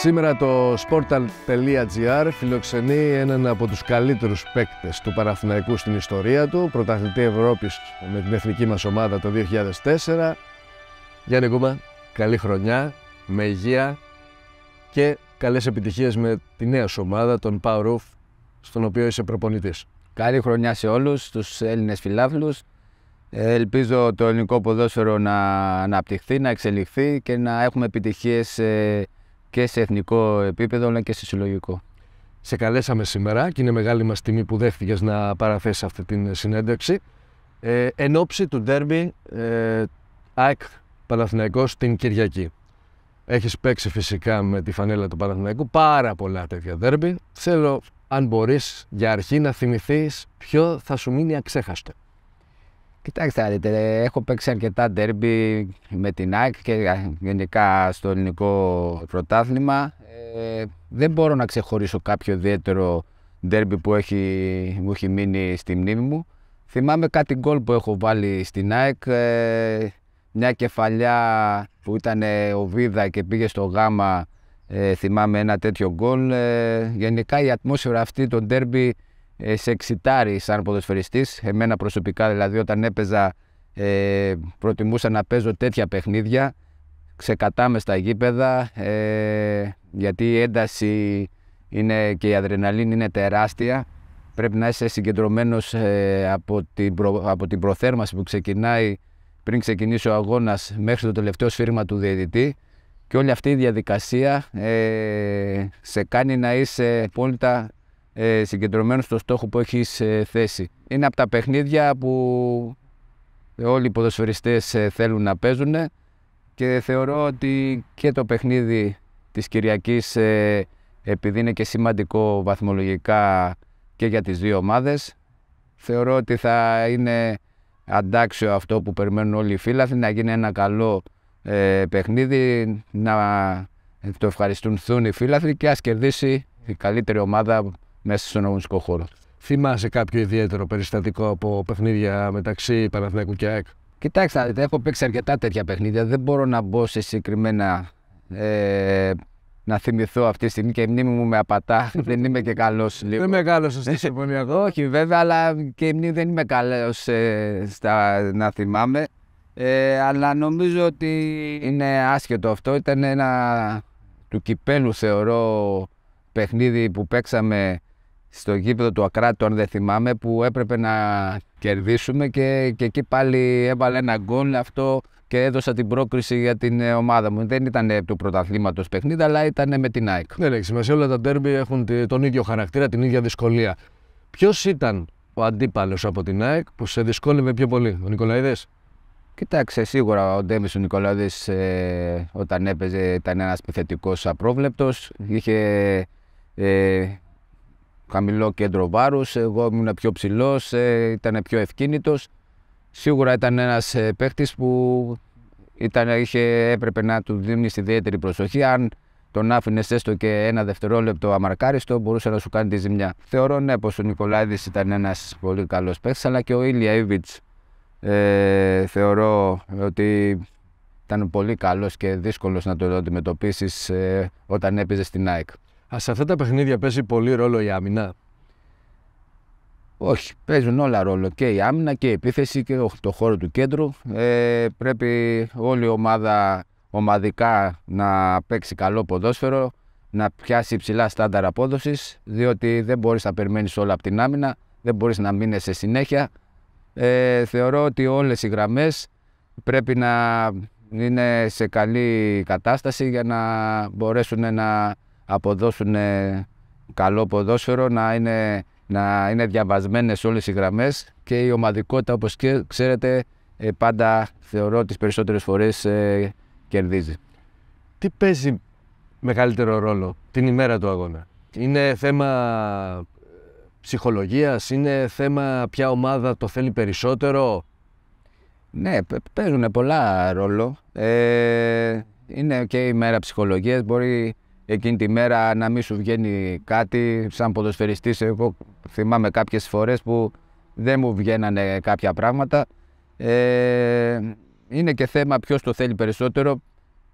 Σήμερα το sportal.gr φιλοξενεί έναν από τους καλύτερους παίκτες του Παναθηναϊκού στην ιστορία του, πρωταθλητή Ευρώπης με την εθνική μας ομάδα το 2004. Γιάννη Κούμπα, καλή χρονιά, με υγεία και καλές επιτυχίες με τη νέα σου ομάδα, τον Power Roof, στον οποίο είσαι προπονητής. Καλή χρονιά σε όλους τους Έλληνες φιλάθλους. Ε, ελπίζω το ελληνικό ποδόσφαιρο να αναπτυχθεί, να εξελιχθεί και να έχουμε επιτυχίες ε, και σε εθνικό επίπεδο αλλά και σε συλλογικό. Σε καλέσαμε σήμερα και είναι μεγάλη μας τιμή που δέχτηκες να παραθέσεις αυτή την συνέντευξη. Ε, εν ώψη του ντέρμπι ε, ΑΕΚ Παναθηναϊκός την Κυριακή. Έχεις παίξει φυσικά με τη φανέλα του Παναθηναϊκού πάρα πολλά τέτοια ντέρμπι. Θέλω, αν μπορείς, για αρχή να θυμηθείς ποιο θα σου μείνει αξέχαστο. Κοιτάξτε, δείτε, έχω παίξει αρκετά ντέρμπι με την ΑΕΚ και γενικά στο ελληνικό πρωτάθλημα. Ε, δεν μπορώ να ξεχωρίσω κάποιο ιδιαίτερο ντέρμπι που έχει, μου έχει μείνει στη μνήμη μου. Θυμάμαι κάτι γκολ που έχω βάλει στην ΑΕΚ. Ε, μια κεφαλιά που ήταν ε, ο Βίδα και πήγε στο Γάμα. θυμάμαι ένα τέτοιο γκολ. γενικά η ατμόσφαιρα αυτή, των ντέρμπι, ε, σε εξητάρει σαν ποδοσφαιριστής. Εμένα προσωπικά, δηλαδή, όταν έπαιζα, ε, προτιμούσα να παίζω τέτοια παιχνίδια. Ξεκατάμε στα γήπεδα, ε, γιατί η ένταση είναι και η αδρεναλίνη είναι τεράστια. Πρέπει να είσαι συγκεντρωμένος ε, από, την από την προθέρμαση που ξεκινάει πριν ξεκινήσει ο αγώνας μέχρι το τελευταίο σφύριγμα του διαιτητή. Και όλη αυτή η διαδικασία ε, σε κάνει να είσαι απόλυτα ε, συγκεντρωμένος στο στόχο που έχεις ε, θέσει. Είναι από τα παιχνίδια που όλοι οι ποδοσφαιριστές ε, θέλουν να παίζουν και θεωρώ ότι και το παιχνίδι της Κυριακής ε, επειδή είναι και σημαντικό βαθμολογικά και για τις δύο ομάδες θεωρώ ότι θα είναι αντάξιο αυτό που περιμένουν όλοι οι φίλαθλοι να γίνει ένα καλό παιχνίδι να το ευχαριστούν οι φίλαθλοι και ας κερδίσει η καλύτερη ομάδα μέσα στον αγωνιστικό χώρο. Θυμάσαι κάποιο ιδιαίτερο περιστατικό από παιχνίδια μεταξύ Παναθηναϊκού και ΑΕΚ. Κοιτάξτε, έχω παίξει αρκετά τέτοια παιχνίδια. Δεν μπορώ να μπω σε συγκεκριμένα ε, να θυμηθώ αυτή τη στιγμή και η μνήμη μου με απατά. δεν είμαι και καλός. Δεν είμαι μεγάλο στο συμφωνιακό. Όχι, βέβαια, αλλά και η μνήμη δεν είμαι καλός ε, να θυμάμαι. Ε, αλλά νομίζω ότι είναι άσχετο αυτό. Ήταν ένα του κυπέλου, θεωρώ, παιχνίδι που παίξαμε στο γήπεδο του Ακράτου, αν δεν θυμάμαι, που έπρεπε να κερδίσουμε και, και εκεί πάλι έβαλε ένα γκολ αυτό και έδωσα την πρόκριση για την ε, ομάδα μου. Δεν ήταν ε, του πρωταθλήματος παιχνίδι, αλλά ήταν με την ΑΕΚ. Δεν έχει σημασία, όλα τα τέρμπι έχουν τον ίδιο χαρακτήρα, την ίδια δυσκολία. Ποιος ήταν ο αντίπαλος από την ΑΕΚ που σε δυσκόλευε πιο πολύ, ο Νικολαίδε. Κοιτάξε, σίγουρα ο Ντέμι ο Νικολαίδης ε, όταν έπαιζε ήταν ένας επιθετικός απρόβλεπτος. Είχε ε, χαμηλό κέντρο βάρους. Εγώ ήμουν πιο ψηλός, ε, ήταν πιο ευκίνητος. Σίγουρα ήταν ένας ε, παίχτης που ήταν, είχε, έπρεπε να του δίνει ιδιαίτερη προσοχή. Αν τον άφηνες έστω και ένα δευτερόλεπτο αμαρκάριστο, μπορούσε να σου κάνει τη ζημιά. Θεωρώ ναι, πως ο Νικολάδης ήταν ένας πολύ καλός παίχτης, αλλά και ο Ήλια Ιβιτ ε, θεωρώ ότι ήταν πολύ καλός και δύσκολος να το αντιμετωπίσεις ε, όταν έπαιζες στην ΑΕΚ σε αυτά τα παιχνίδια παίζει πολύ ρόλο η άμυνα. Όχι, παίζουν όλα ρόλο. Και η άμυνα και η επίθεση και το χώρο του κέντρου. Ε, πρέπει όλη η ομάδα ομαδικά να παίξει καλό ποδόσφαιρο, να πιάσει υψηλά στάνταρ απόδοσης, διότι δεν μπορείς να περιμένεις όλα από την άμυνα, δεν μπορείς να μείνεις σε συνέχεια. Ε, θεωρώ ότι όλες οι γραμμές πρέπει να είναι σε καλή κατάσταση για να μπορέσουν να αποδώσουν καλό ποδόσφαιρο, να είναι, να είναι διαβασμένες όλες οι γραμμές και η ομαδικότητα όπως και ξέρετε ε, πάντα θεωρώ τις περισσότερες φορές ε, κερδίζει. Τι παίζει μεγαλύτερο ρόλο την ημέρα του αγώνα. Είναι θέμα ε, ψυχολογίας, είναι θέμα ποια ομάδα το θέλει περισσότερο. Ναι, παίζουν πολλά ρόλο. Ε, είναι και η μέρα ψυχολογίας, μπορεί εκείνη τη μέρα να μην σου βγαίνει κάτι. Σαν ποδοσφαιριστής εγώ θυμάμαι κάποιες φορές που δεν μου βγαίνανε κάποια πράγματα. Ε, είναι και θέμα ποιος το θέλει περισσότερο,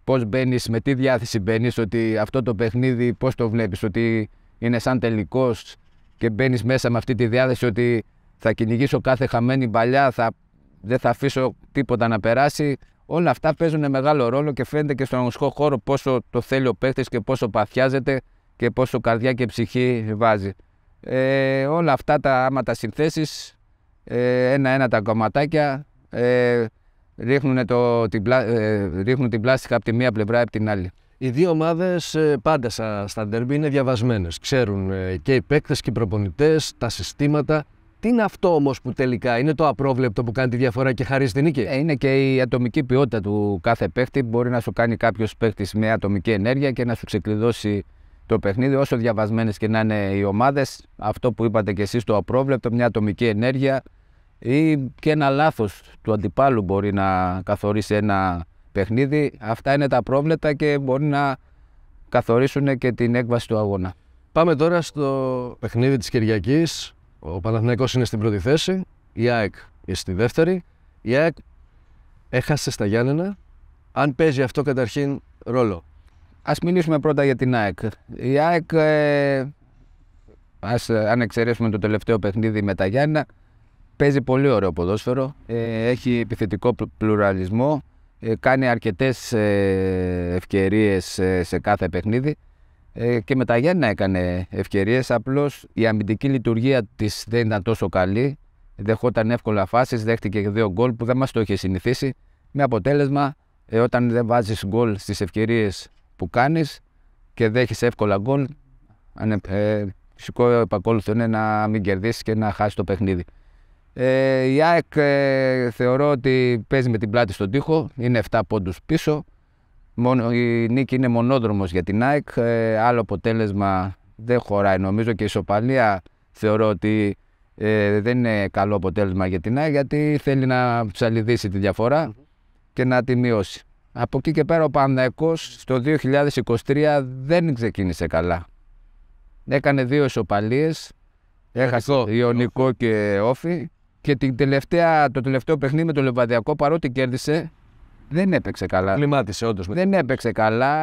πώς μπαίνεις, με τι διάθεση μπαίνεις, ότι αυτό το παιχνίδι πώς το βλέπεις, ότι είναι σαν τελικός και μπαίνεις μέσα με αυτή τη διάθεση ότι θα κυνηγήσω κάθε χαμένη παλιά, θα, δεν θα αφήσω τίποτα να περάσει. Όλα αυτά παίζουν μεγάλο ρόλο και φαίνεται και στον αγωνιστικό χώρο πόσο το θέλει ο παίκτης και πόσο παθιάζεται και πόσο καρδιά και ψυχή βάζει. Ε, όλα αυτά τα άμα τα συνθέσεις, ε, ένα-ένα τα κομματάκια, ε, ρίχνουν, το, την ε, ρίχνουν την πλάστικα από τη μία πλευρά από την άλλη. Οι δύο ομάδες ε, πάντα στα, στα ντέρμπι είναι διαβασμένες. Ξέρουν ε, και οι παίκτες και οι προπονητές τα συστήματα τι είναι αυτό όμως που τελικά είναι το απρόβλεπτο που κάνει τη διαφορά και χαρίζει την νίκη. Ε, είναι και η ατομική ποιότητα του κάθε παίχτη. Μπορεί να σου κάνει κάποιος παίχτης με ατομική ενέργεια και να σου ξεκλειδώσει το παιχνίδι. Όσο διαβασμένες και να είναι οι ομάδες, αυτό που είπατε κι εσείς το απρόβλεπτο, μια ατομική ενέργεια ή και ένα λάθος του αντιπάλου μπορεί να καθορίσει ένα παιχνίδι. Αυτά είναι τα απρόβλεπτα και μπορεί να καθορίσουν και την έκβαση του αγώνα. Πάμε τώρα στο παιχνίδι της Κυριακής. Ο Παναθηναϊκός είναι στην πρώτη θέση, η ΑΕΚ είναι στη δεύτερη. Η ΑΕΚ έχασε στα Γιάννενα, αν παίζει αυτό καταρχήν ρόλο. Ας μιλήσουμε πρώτα για την ΑΕΚ. Η ΑΕΚ, ε, ας, ε, αν εξαιρέσουμε το τελευταίο παιχνίδι με τα Γιάννενα, παίζει πολύ ωραίο ποδόσφαιρο, ε, έχει επιθετικό πλουραλισμό, κάνει αρκετές ε, ευκαιρίες σε κάθε παιχνίδι. Ε, και με τα Γιάννη έκανε ευκαιρίες. Απλώς η αμυντική λειτουργία της δεν ήταν τόσο καλή. Δεχόταν εύκολα φάσεις, δέχτηκε δύο γκολ που δεν μας το είχε συνηθίσει. Με αποτέλεσμα, ε, όταν δεν βάζεις γκολ στις ευκαιρίες που κάνεις και δέχεις εύκολα γκολ, ε, φυσικό επακόλουθο είναι να μην κερδίσεις και να χάσεις το παιχνίδι. Ε, η ΑΕΚ ε, θεωρώ ότι παίζει με την πλάτη στον τοίχο, είναι 7 πόντους πίσω. Μόνο, η νίκη είναι μονόδρομος για την ΑΕΚ. Ε, άλλο αποτέλεσμα δεν χωράει. Νομίζω και η ισοπαλία θεωρώ ότι ε, δεν είναι καλό αποτέλεσμα για την ΑΕΚ γιατί θέλει να ψαλιδίσει τη διαφορά και να τη μειώσει. Από εκεί και πέρα ο Παναέκος στο 2023 δεν ξεκίνησε καλά. Έκανε δύο ισοπαλίες, έχασε Ιωνικό και Όφη και την τελευταία, το τελευταίο παιχνίδι με τον Λεβαδιακό παρότι κέρδισε δεν έπαιξε καλά. Κλιμάτισε όντως. Δεν έπαιξε καλά.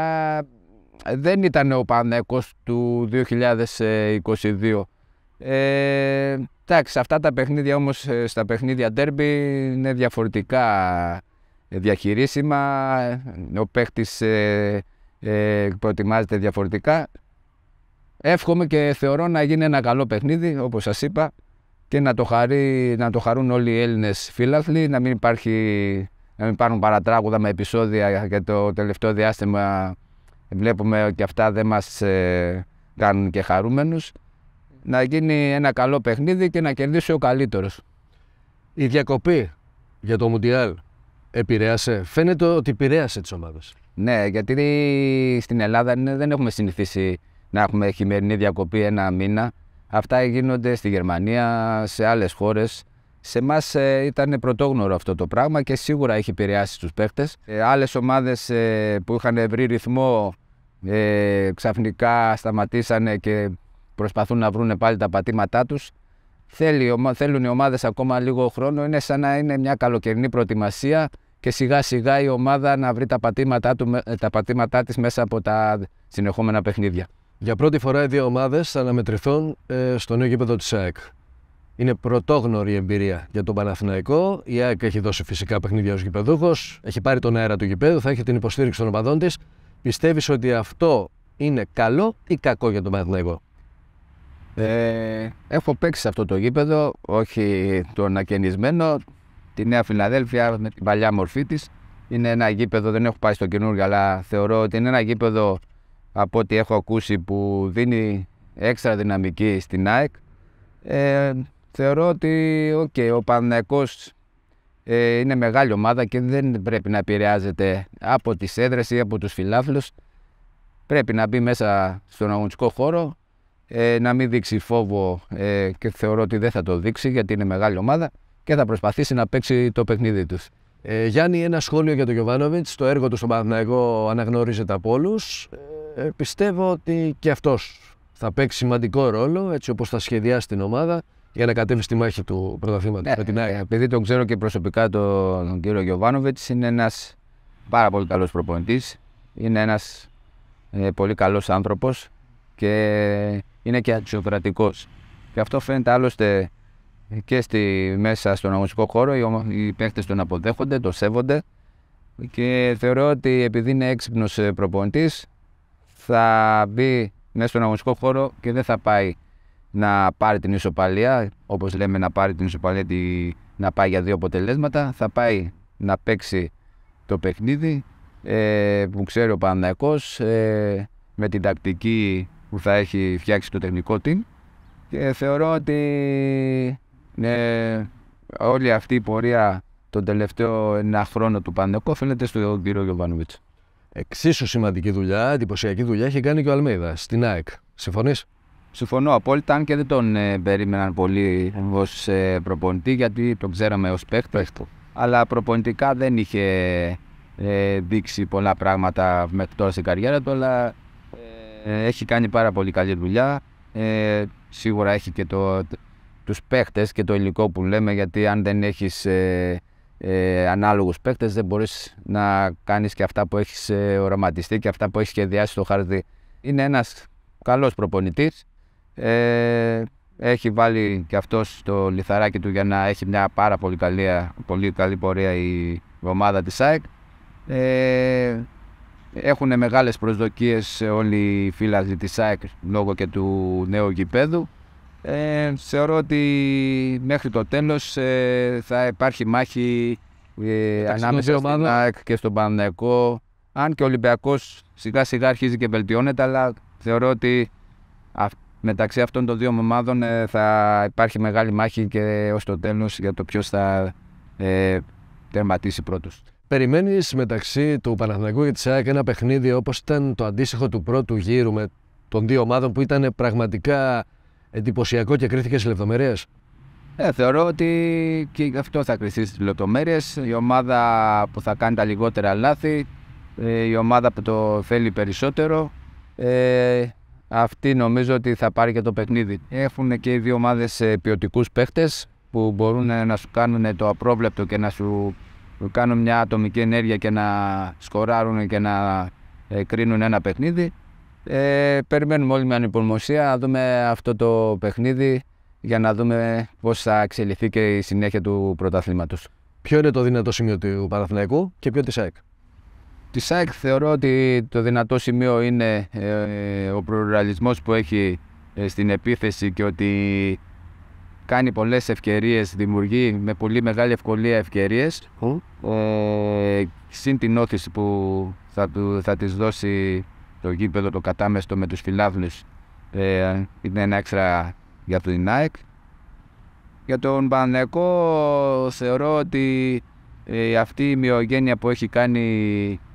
Δεν ήταν ο Πανέκος του 2022. Ε, εντάξει, αυτά τα παιχνίδια όμως, ε, στα παιχνίδια ντέρμπι είναι διαφορετικά διαχειρίσιμα. Ε, ο παίχτης ε, ε, προετοιμάζεται διαφορετικά. Εύχομαι και θεωρώ να γίνει ένα καλό παιχνίδι, όπως σας είπα, και να το, να το χαρούν όλοι οι Έλληνες φίλαθλοι, να μην υπάρχει να μην υπάρχουν παρατράγουδα με επεισόδια και το τελευταίο διάστημα βλέπουμε ότι αυτά δεν μας ε, κάνουν και χαρούμενους. Να γίνει ένα καλό παιχνίδι και να κερδίσει ο καλύτερος. Η διακοπή για το Μουντιάλ επηρέασε. Φαίνεται ότι επηρέασε τις ομάδες. Ναι, γιατί στην Ελλάδα δεν έχουμε συνηθίσει να έχουμε χειμερινή διακοπή ένα μήνα. Αυτά γίνονται στη Γερμανία, σε άλλες χώρες. Σε εμάς ε, ήταν πρωτόγνωρο αυτό το πράγμα και σίγουρα έχει επηρεάσει τους παίχτες. Ε, Άλλες ομάδες ε, που είχαν βρει ρυθμό ε, ξαφνικά σταματήσανε και προσπαθούν να βρουν πάλι τα πατήματά τους. Θέλουν οι ομάδες ακόμα λίγο χρόνο. Είναι σαν να είναι μια καλοκαιρινή προετοιμασία και σιγά σιγά η ομάδα να βρει τα πατήματά, του, της μέσα από τα συνεχόμενα παιχνίδια. Για πρώτη φορά οι δύο ομάδες θα αναμετρηθούν στο νέο γήπεδο της ΑΕΚ. Είναι πρωτόγνωρη εμπειρία για τον Παναθηναϊκό. Η ΑΕΚ έχει δώσει φυσικά παιχνίδια ως γηπεδούχος. Έχει πάρει τον αέρα του γηπέδου, θα έχει την υποστήριξη των οπαδών της. Πιστεύεις ότι αυτό είναι καλό ή κακό για τον Παναθηναϊκό. Ε, έχω παίξει σε αυτό το γήπεδο, όχι το ανακαινισμένο. Τη Νέα Φιλαδέλφια με την παλιά μορφή της. Είναι ένα γήπεδο, δεν έχω πάει στο καινούργιο, αλλά θεωρώ ότι είναι ένα γήπεδο από ό,τι έχω ακούσει που δίνει έξτρα δυναμική στην ΑΕΚ. Ε, θεωρώ ότι okay, ο Παναθηναϊκός ε, είναι μεγάλη ομάδα και δεν πρέπει να επηρεάζεται από τις έδρες ή από τους φιλάφλους. Πρέπει να μπει μέσα στον αγωνιστικό χώρο, ε, να μην δείξει φόβο ε, και θεωρώ ότι δεν θα το δείξει γιατί είναι μεγάλη ομάδα και θα προσπαθήσει να παίξει το παιχνίδι τους. Ε, Γιάννη, ένα σχόλιο για τον Γιωβάνοβιτ. Το έργο του στον Παναθηναϊκό αναγνωρίζεται από όλους. Ε, πιστεύω ότι και αυτός θα παίξει σημαντικό ρόλο έτσι όπως θα σχεδιάσει την ομάδα για να κατέβεις στη μάχη του πρωταθλήματος. Ναι, την ε, Επειδή τον ξέρω και προσωπικά τον, κύριο Γιωβάνοβιτ, είναι ένας πάρα πολύ καλός προπονητής. Είναι ένας ε, πολύ καλός άνθρωπος και είναι και αξιοκρατικός. Και αυτό φαίνεται άλλωστε και στη, μέσα στον αγωνιστικό χώρο. Οι, οι παίχτε τον αποδέχονται, τον σέβονται. Και θεωρώ ότι επειδή είναι έξυπνος ε, προπονητής, θα μπει μέσα στον αγωνιστικό χώρο και δεν θα πάει να πάρει την ισοπαλία, όπως λέμε να πάρει την ισοπαλία, τη, να πάει για δύο αποτελέσματα. Θα πάει να παίξει το παιχνίδι ε, που ξέρει ο Παναναϊκό ε, με την τακτική που θα έχει φτιάξει το τεχνικό team. Και θεωρώ ότι ε, όλη αυτή η πορεία τον τελευταίο ένα χρόνο του Παναθηναϊκού φαίνεται στον κύριο Γιωβάνοβιτ. Εξίσου σημαντική δουλειά, εντυπωσιακή δουλειά, έχει κάνει και ο Αλμίδα στην ΑΕΚ. Συμφωνείς. Συμφωνώ απόλυτα, αν και δεν τον ε, περίμεναν πολύ ως ε, προπονητή, γιατί τον ξέραμε ως παίχτη. Αλλά προπονητικά δεν είχε ε, δείξει πολλά πράγματα μέχρι τώρα στην καριέρα του, αλλά ε, έχει κάνει πάρα πολύ καλή δουλειά. Ε, σίγουρα έχει και το, τους παίχτες και το υλικό που λέμε, γιατί αν δεν έχεις ε, ανάλογους παίκτες δεν μπορείς να κάνεις και αυτά που έχεις οραματιστεί και αυτά που έχεις σχεδιάσει στο χαρτί. Είναι ένας καλός προπονητής ε, έχει βάλει και αυτός το λιθαράκι του για να έχει μια πάρα πολύ καλή, πολύ καλή πορεία η ομάδα της ΑΕΚ. Ε, έχουν μεγάλες προσδοκίες όλοι οι φίλοι της ΑΕΚ λόγω και του νέου γηπέδου. Ε, θεωρώ ότι μέχρι το τέλος θα υπάρχει μάχη ανάμεσα στην ΑΕΚ και στον Παναθηναϊκό. Αν και ο Ολυμπιακός σιγά σιγά αρχίζει και βελτιώνεται, αλλά θεωρώ ότι μεταξύ αυτών των δύο ομάδων ε, θα υπάρχει μεγάλη μάχη και ως το τέλος για το ποιος θα ε, τερματίσει πρώτος. Περιμένεις μεταξύ του Παναθηναϊκού και της ΑΕΚ ένα παιχνίδι όπως ήταν το αντίστοιχο του πρώτου γύρου με τον δύο ομάδων που ήταν πραγματικά εντυπωσιακό και κρίθηκε σε λεπτομέρειες. Ε, θεωρώ ότι και αυτό θα κρυθεί στις λεπτομέρειες. Η ομάδα που θα κάνει τα λιγότερα λάθη, ε, η ομάδα που το θέλει περισσότερο. Ε, αυτή νομίζω ότι θα πάρει και το παιχνίδι. Έχουν και οι δύο ομάδες ποιοτικούς παίχτες που μπορούν ε, να σου κάνουν το απρόβλεπτο και να σου κάνουν μια ατομική ενέργεια και να σκοράρουν και να ε, κρίνουν ένα παιχνίδι. Ε, περιμένουμε όλοι με ανυπομονησία να δούμε αυτό το παιχνίδι για να δούμε πώς θα εξελιχθεί και η συνέχεια του πρωταθλήματος. Ποιο είναι το δυνατό σημείο του Παναθηναϊκού και ποιο της ΑΕΚ. Τη ΣΑΕΚ θεωρώ ότι το δυνατό σημείο είναι ε, ο προοραλισμός που έχει ε, στην επίθεση και ότι κάνει πολλές ευκαιρίες, δημιουργεί με πολύ μεγάλη ευκολία ευκαιρίες mm. ε, συν την όθηση που θα, του, θα της δώσει το γήπεδο το κατάμεστο με τους φιλάβλους ε, είναι ένα έξτρα για την ΑΕΚ. Για τον Πανεκό θεωρώ ότι ε, αυτή η μειογένεια που έχει κάνει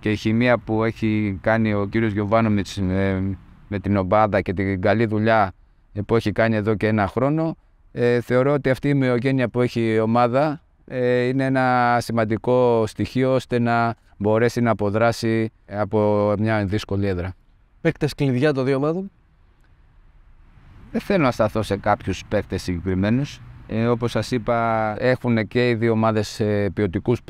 και η χημεία που έχει κάνει ο κύριος Γιωβάνο με, ε, την ομάδα και την καλή δουλειά ε, που έχει κάνει εδώ και ένα χρόνο, ε, θεωρώ ότι αυτή η μειογένεια που έχει η ομάδα είναι ένα σημαντικό στοιχείο ώστε να μπορέσει να αποδράσει από μια δύσκολη έδρα. Παίκτες κλειδιά το δύο ομάδων. Δεν θέλω να σταθώ σε κάποιους παίκτες συγκεκριμένους. Ε, όπως σας είπα, έχουν και οι δύο ομάδες ε, ποιοτικούς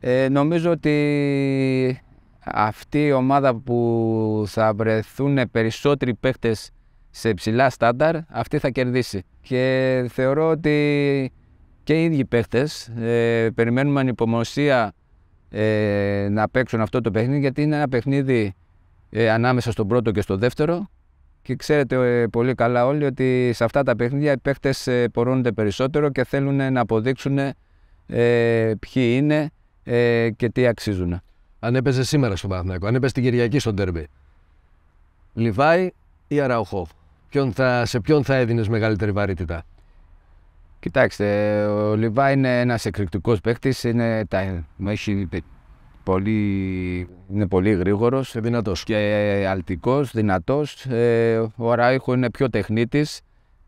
ε, νομίζω ότι αυτή η ομάδα που θα βρεθούν περισσότεροι παίχτες σε ψηλά στάνταρ, αυτή θα κερδίσει. Και θεωρώ ότι και οι ίδιοι παίχτες ε, περιμένουμε ανυπομονησία ε, να παίξουν αυτό το παιχνίδι, γιατί είναι ένα παιχνίδι ε, ανάμεσα στον πρώτο και στο δεύτερο και ξέρετε ε, πολύ καλά όλοι ότι σε αυτά τα παιχνίδια οι παίχτες ε, πορώνονται περισσότερο και θέλουν να αποδείξουν ε, ποιοι είναι ε, και τι αξίζουν. Αν έπαιζε σήμερα στο Παναθηναϊκό, αν έπαιζε την Κυριακή στον Τέρμπι, Λιβάη ή Αραουχό, ποιον θα, σε ποιον θα έδινες μεγαλύτερη βαρύτητα. Κοιτάξτε, ο Λιβάη είναι ένας εκρηκτικός παίχτης, είναι, τα, έχει Πολύ... Είναι πολύ γρήγορος. Δυνατός. Και αλτικός, δυνατός. Ε, ο Ράιχο είναι πιο τεχνίτης,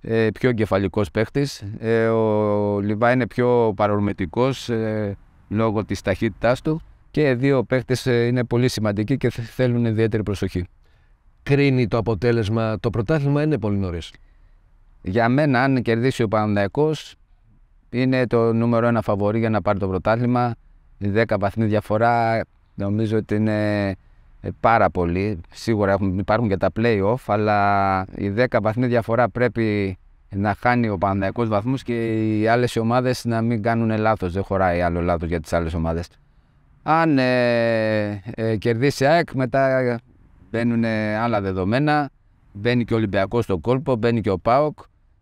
ε, πιο εγκεφαλικός παίχτης. Ε, ο Λιβά είναι πιο παρορμητικός ε, λόγω της ταχύτητάς του. Και δύο παίχτες είναι πολύ σημαντικοί και θέλουν ιδιαίτερη προσοχή. Κρίνει το αποτέλεσμα. Το πρωτάθλημα είναι πολύ νωρίς. Για μένα, αν κερδίσει ο Παναδιακό, είναι το νούμερο ένα φαβορή για να πάρει το πρωτάθλημα. Η 10 βαθμοί διαφορά νομίζω ότι είναι ε, πάρα πολύ. Σίγουρα υπάρχουν και τα play-off, αλλά η 10 βαθμοί διαφορά πρέπει να χάνει ο Παναθηναϊκός βαθμούς και οι άλλες ομάδες να μην κάνουν λάθος. Δεν χωράει άλλο λάθος για τις άλλες ομάδες. Αν ε, ε, κερδίσει ΑΕΚ, μετά μπαίνουν άλλα δεδομένα. Μπαίνει και ο Ολυμπιακός στο κόλπο, μπαίνει και ο ΠΑΟΚ.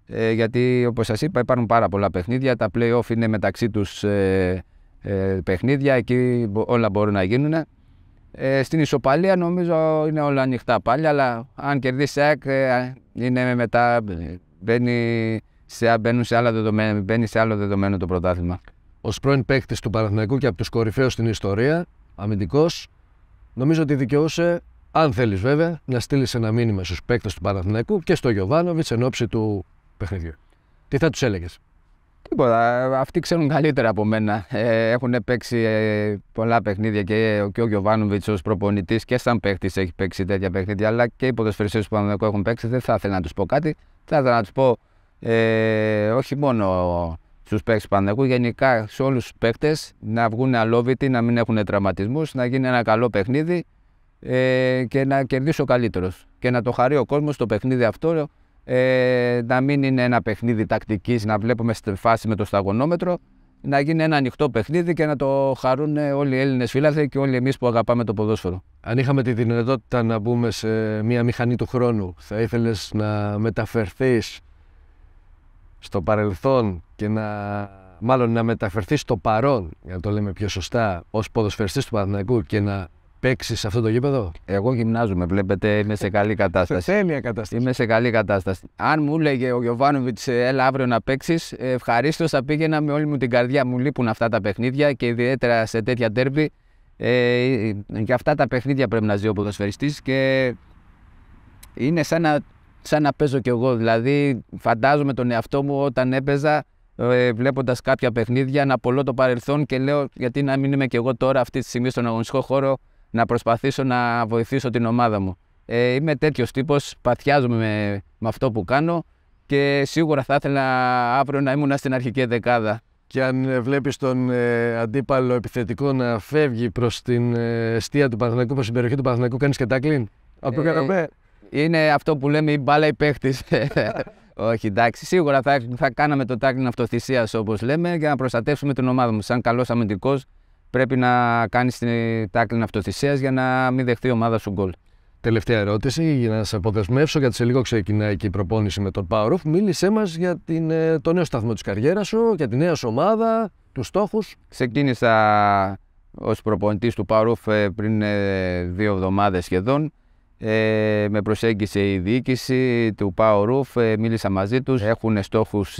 Ε, γιατί όπως σας είπα υπάρχουν πάρα πολλά παιχνίδια. Τα play-off είναι μεταξύ τους ε, ε, παιχνίδια, εκεί όλα μπορούν να γίνουν. Ε, στην ισοπαλία νομίζω είναι όλα ανοιχτά πάλι, αλλά αν κερδίσει ΑΕΚ ε, είναι μετά, μπαίνει σε, μπαίνουν σε μπαίνει σε άλλο δεδομένο το πρωτάθλημα. Ως πρώην παίκτης του Παναθηναϊκού και από τους κορυφαίους στην ιστορία, αμυντικός, νομίζω ότι δικαιούσε, αν θέλεις βέβαια, να στείλεις ένα μήνυμα στους παίκτες του Παναθηναϊκού και στο Γιωβάνοβιτ εν ώψη του παιχνιδιού. Τι θα τους έλεγες. Τίποτα. Αυτοί ξέρουν καλύτερα από μένα. Ε, έχουν παίξει ε, πολλά παιχνίδια και, ο Γιωβάνοβιτ ως προπονητής και σαν παίχτης έχει παίξει τέτοια παιχνίδια. Αλλά και οι ποδοσφαιριστές του Παναγενικού έχουν παίξει. Δεν θα ήθελα να τους πω κάτι. Θα ήθελα να τους πω ε, όχι μόνο στους παίχτες του Παναγενικού, γενικά σε όλους τους παίχτες να βγουν αλόβητοι, να μην έχουν τραυματισμούς, να γίνει ένα καλό παιχνίδι ε, και να κερδίσει ο καλύτερος. Και να το χαρεί ο κόσμος το παιχνίδι αυτό ε, να μην είναι ένα παιχνίδι τακτικής, να βλέπουμε στη φάση με το σταγονόμετρο, να γίνει ένα ανοιχτό παιχνίδι και να το χαρούν όλοι οι Έλληνες φίλαθλοι και όλοι εμείς που αγαπάμε το ποδόσφαιρο. Αν είχαμε τη δυνατότητα να μπούμε σε μια μηχανή του χρόνου, θα ήθελες να μεταφερθείς στο παρελθόν και να. Μάλλον να μεταφερθείς στο παρόν, για να το λέμε πιο σωστά, ως ποδοσφαιριστής του Παναθηναϊκού και να παίξεις σε αυτό το γήπεδο. Εγώ γυμνάζομαι, βλέπετε, είμαι σε καλή κατάσταση. σε τέλεια κατάσταση. Είμαι σε καλή κατάσταση. Αν μου έλεγε ο Γιωβάνοβιτ, ε, έλα αύριο να παίξεις, ευχαρίστως θα πήγαινα με όλη μου την καρδιά. Μου λείπουν αυτά τα παιχνίδια και ιδιαίτερα σε τέτοια τέρμπι. Ε, και αυτά τα παιχνίδια πρέπει να ζει ο ποδοσφαιριστής και είναι σαν να, σαν να παίζω κι εγώ. Δηλαδή, φαντάζομαι τον εαυτό μου όταν έπαιζα ε, βλέποντας κάποια παιχνίδια να πολλώ το παρελθόν και λέω γιατί να μην είμαι κι εγώ τώρα αυτή τη στιγμή στον αγωνιστικό χώρο να προσπαθήσω να βοηθήσω την ομάδα μου. Ε, είμαι τέτοιος τύπος, παθιάζομαι με, αυτό που κάνω και σίγουρα θα ήθελα αύριο να ήμουν στην αρχική δεκάδα. Και αν ε, βλέπεις τον ε, αντίπαλο επιθετικό να φεύγει προς την ε, εστία του Παναγενικού, προς την περιοχή του Παναγενικού, Κάνεις και τάκλιν από ε, το Είναι αυτό που λέμε η μπάλα η παίχτης. Όχι, εντάξει, σίγουρα θα, θα κάναμε το τάκλιν αυτοθυσίας όπως λέμε για να προστατεύσουμε την ομάδα μου σαν καλός αμυντικός πρέπει να κάνεις την τάκλιν αυτοθυσίας για να μην δεχτεί η ομάδα σου γκολ. Τελευταία ερώτηση για να σε αποδεσμεύσω, γιατί σε λίγο ξεκινάει και η προπόνηση με τον Power Μίλησέ μας για την, ε, το νέο σταθμό της καριέρας σου, για τη νέα σου ομάδα, τους στόχους. Ξεκίνησα ως προπονητής του πάουροφ ε, πριν ε, δύο εβδομάδες σχεδόν. Ε, με προσέγγισε η διοίκηση του Παου Ρουφ, μίλησα μαζί τους, έχουν στόχους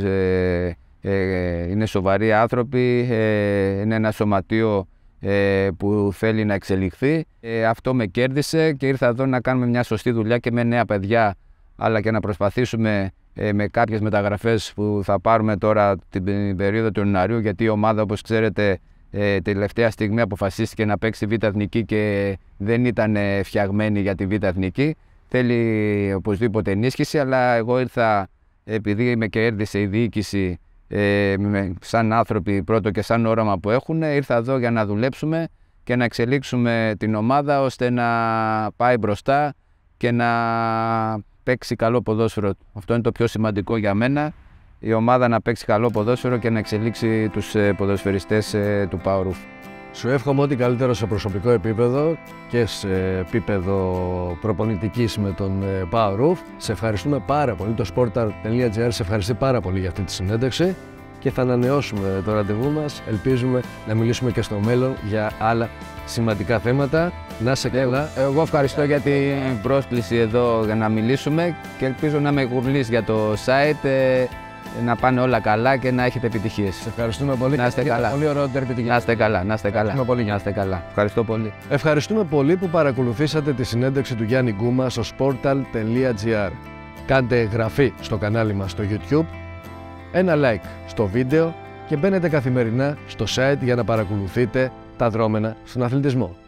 ε, είναι σοβαροί άνθρωποι, ε, είναι ένα σωματείο ε, που θέλει να εξελιχθεί. αυτό με κέρδισε και ήρθα εδώ να κάνουμε μια σωστή δουλειά και με νέα παιδιά, αλλά και να προσπαθήσουμε με κάποιες μεταγραφές που θα πάρουμε τώρα την περίοδο του Ιουναρίου γιατί η ομάδα, όπως ξέρετε, ε, τελευταία στιγμή αποφασίστηκε να παίξει Β' αθνική και δεν ήταν φτιαγμένη για τη Β' αθνική Θέλει οπωσδήποτε ενίσχυση, αλλά εγώ ήρθα επειδή με κέρδισε η διοίκηση ε, σαν άνθρωποι πρώτο και σαν όραμα που έχουν, ήρθα εδώ για να δουλέψουμε και να εξελίξουμε την ομάδα ώστε να πάει μπροστά και να παίξει καλό ποδόσφαιρο. Αυτό είναι το πιο σημαντικό για μένα, η ομάδα να παίξει καλό ποδόσφαιρο και να εξελίξει τους ε, ποδοσφαιριστές ε, του Power σου εύχομαι ό,τι καλύτερο σε προσωπικό επίπεδο και σε επίπεδο προπονητικής με τον Power ε, Roof. Σε ευχαριστούμε πάρα πολύ. Το sportart.gr σε ευχαριστεί πάρα πολύ για αυτή τη συνέντευξη και θα ανανεώσουμε το ραντεβού μας. Ελπίζουμε να μιλήσουμε και στο μέλλον για άλλα σημαντικά θέματα. Να σε καλά. Ε, εγώ ευχαριστώ για την πρόσκληση εδώ για να μιλήσουμε και ελπίζω να με γουρλείς για το site. Ε, να πάνε όλα καλά και να έχετε επιτυχίες. ευχαριστούμε πολύ. Να είστε καλά. Πολύ ωραίο Να είστε καλά. Να είστε καλά. Πολύ. Να είστε καλά. Ευχαριστώ πολύ. Ευχαριστούμε πολύ που παρακολουθήσατε τη συνέντευξη του Γιάννη Κούμα στο sportal.gr. Κάντε εγγραφή στο κανάλι μας στο YouTube, ένα like στο βίντεο και μπαίνετε καθημερινά στο site για να παρακολουθείτε τα δρόμενα στον αθλητισμό.